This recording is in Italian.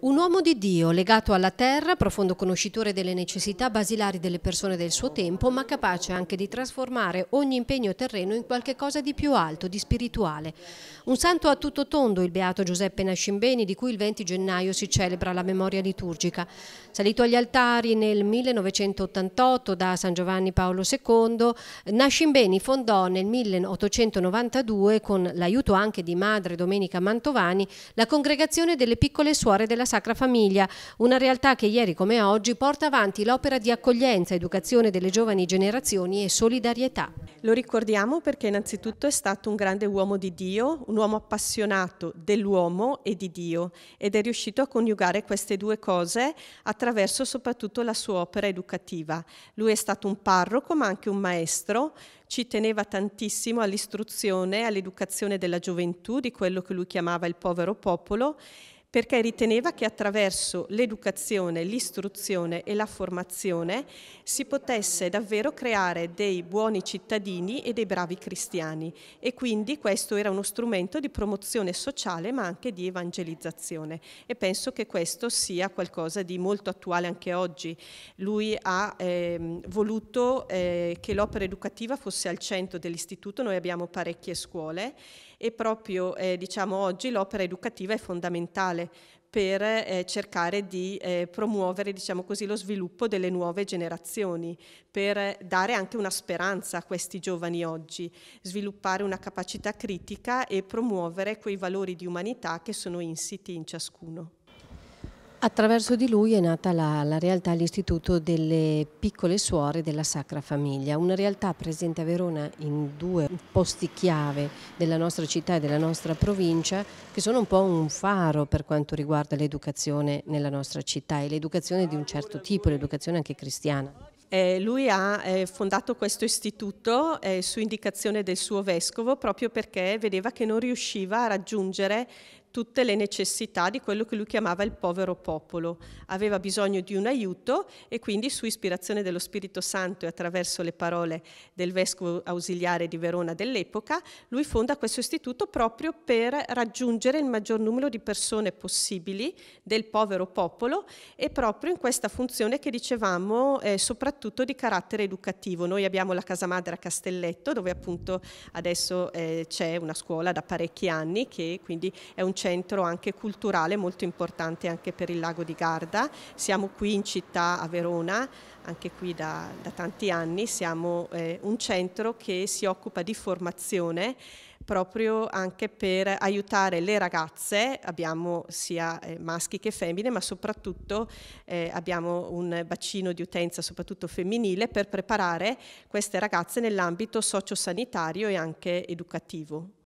Un uomo di Dio, legato alla terra, profondo conoscitore delle necessità basilari delle persone del suo tempo, ma capace anche di trasformare ogni impegno terreno in qualcosa di più alto, di spirituale. Un santo a tutto tondo, il beato Giuseppe Nascimbeni, di cui il 20 gennaio si celebra la memoria liturgica. Salito agli altari nel 1988 da San Giovanni Paolo II, Nascimbeni fondò nel 1892, con l'aiuto anche di madre Domenica Mantovani, la Congregazione delle Piccole Suore della Sacra Famiglia, una realtà che ieri come oggi porta avanti l'opera di accoglienza, educazione delle giovani generazioni e solidarietà. Lo ricordiamo perché innanzitutto è stato un grande uomo di Dio, un uomo appassionato dell'uomo e di Dio ed è riuscito a coniugare queste due cose attraverso soprattutto la sua opera educativa. Lui è stato un parroco ma anche un maestro, ci teneva tantissimo all'istruzione, all'educazione della gioventù, di quello che lui chiamava il povero popolo perché riteneva che attraverso l'educazione, l'istruzione e la formazione si potesse davvero creare dei buoni cittadini e dei bravi cristiani e quindi questo era uno strumento di promozione sociale ma anche di evangelizzazione e penso che questo sia qualcosa di molto attuale anche oggi. Lui ha eh, voluto eh, che l'opera educativa fosse al centro dell'istituto, noi abbiamo parecchie scuole e proprio eh, diciamo, oggi l'opera educativa è fondamentale culturale per eh, cercare di eh, promuovere diciamo così, lo sviluppo delle nuove generazioni, per dare anche una speranza a questi giovani oggi, sviluppare una capacità critica e promuovere quei valori di umanità che sono insiti in ciascuno. Attraverso di lui è nata la, la realtà l'Istituto delle Piccole Suore della Sacra Famiglia, una realtà presente a Verona in due posti chiave della nostra città e della nostra provincia che sono un po' un faro per quanto riguarda l'educazione nella nostra città e l'educazione di un certo tipo, l'educazione anche cristiana. Eh, lui ha eh, fondato questo istituto eh, su indicazione del suo vescovo proprio perché vedeva che non riusciva a raggiungere tutte le necessità di quello che lui chiamava il povero popolo. Aveva bisogno di un aiuto e quindi su ispirazione dello Spirito Santo e attraverso le parole del vescovo ausiliare di Verona dell'epoca, lui fonda questo istituto proprio per raggiungere il maggior numero di persone possibili del povero popolo e proprio in questa funzione che dicevamo eh, soprattutto di carattere educativo. Noi abbiamo la casa madre a Castelletto dove appunto adesso eh, c'è una scuola da parecchi anni che quindi è un centro anche culturale molto importante anche per il lago di Garda. Siamo qui in città a Verona, anche qui da, da tanti anni, siamo eh, un centro che si occupa di formazione proprio anche per aiutare le ragazze, abbiamo sia eh, maschi che femmine, ma soprattutto eh, abbiamo un bacino di utenza soprattutto femminile per preparare queste ragazze nell'ambito sociosanitario e anche educativo.